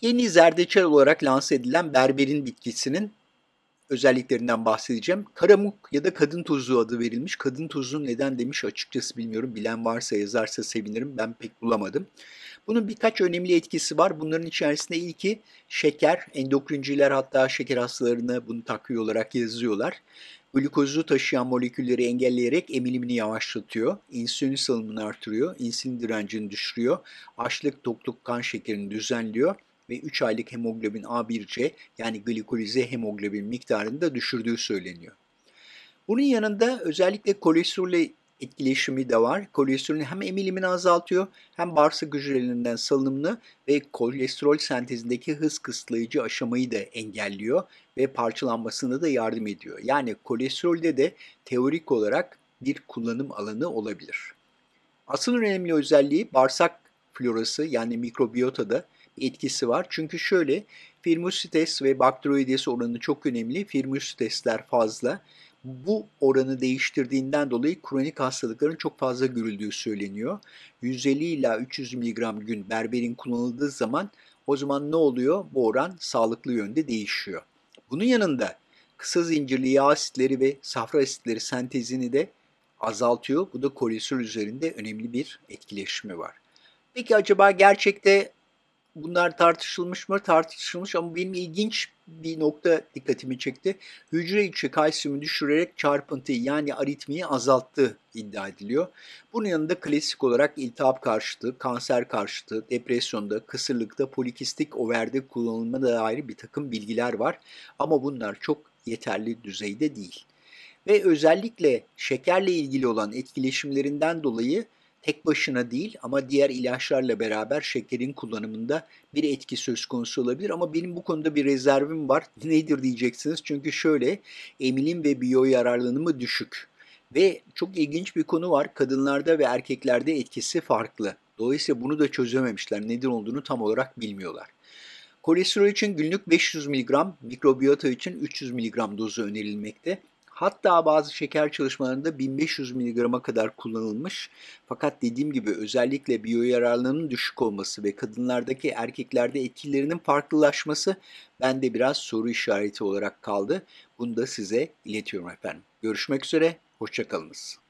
Yeni zerdeçal olarak lanse edilen berberin bitkisinin özelliklerinden bahsedeceğim. Karamuk ya da kadın tuzu adı verilmiş. Kadın tuzu neden demiş açıkçası bilmiyorum. Bilen varsa yazarsa sevinirim. Ben pek bulamadım. Bunun birkaç önemli etkisi var. Bunların içerisinde ilki şeker. Endokrinciler hatta şeker hastalarını bunu takviye olarak yazıyorlar. Glukozu taşıyan molekülleri engelleyerek emilimini yavaşlatıyor. İnsülin salımını artırıyor. İnsülin direncini düşürüyor. Açlık, tokluk, kan şekerini düzenliyor ve 3 aylık hemoglobin A1C yani glikolize hemoglobin miktarını da düşürdüğü söyleniyor. Bunun yanında özellikle kolesterolle etkileşimi de var. Kolesterolün hem emilimini azaltıyor hem bağırsak hücrelerinden salınımını ve kolesterol sentezindeki hız kısıtlayıcı aşamayı da engelliyor ve parçalanmasına da yardım ediyor. Yani kolesterolde de teorik olarak bir kullanım alanı olabilir. Asıl önemli özelliği bağırsak florası yani mikrobiyotada etkisi var. Çünkü şöyle firmosites ve bakteroides oranı çok önemli. Firmositesler fazla. Bu oranı değiştirdiğinden dolayı kronik hastalıkların çok fazla görüldüğü söyleniyor. 150 ila 300 mg gün berberin kullanıldığı zaman o zaman ne oluyor? Bu oran sağlıklı yönde değişiyor. Bunun yanında kısa zincirli yağ asitleri ve safra asitleri sentezini de azaltıyor. Bu da kolesterol üzerinde önemli bir etkileşimi var. Peki acaba gerçekte bunlar tartışılmış mı tartışılmış ama benim ilginç bir nokta dikkatimi çekti. Hücre içi kalsiyumu düşürerek çarpıntıyı yani aritmiyi azalttığı iddia ediliyor. Bunun yanında klasik olarak iltihap karşıtı, kanser karşıtı, depresyonda, kısırlıkta, polikistik overde kullanılma da dair bir takım bilgiler var. Ama bunlar çok yeterli düzeyde değil. Ve özellikle şekerle ilgili olan etkileşimlerinden dolayı tek başına değil ama diğer ilaçlarla beraber şekerin kullanımında bir etki söz konusu olabilir. Ama benim bu konuda bir rezervim var. Nedir diyeceksiniz? Çünkü şöyle emilim ve biyo yararlanımı düşük. Ve çok ilginç bir konu var. Kadınlarda ve erkeklerde etkisi farklı. Dolayısıyla bunu da çözememişler. Nedir olduğunu tam olarak bilmiyorlar. Kolesterol için günlük 500 mg, mikrobiyota için 300 mg dozu önerilmekte. Hatta bazı şeker çalışmalarında 1500 mg'a kadar kullanılmış. Fakat dediğim gibi özellikle biyoyararlılığının düşük olması ve kadınlardaki erkeklerde etkilerinin farklılaşması bende biraz soru işareti olarak kaldı. Bunu da size iletiyorum efendim. Görüşmek üzere, hoşçakalınız.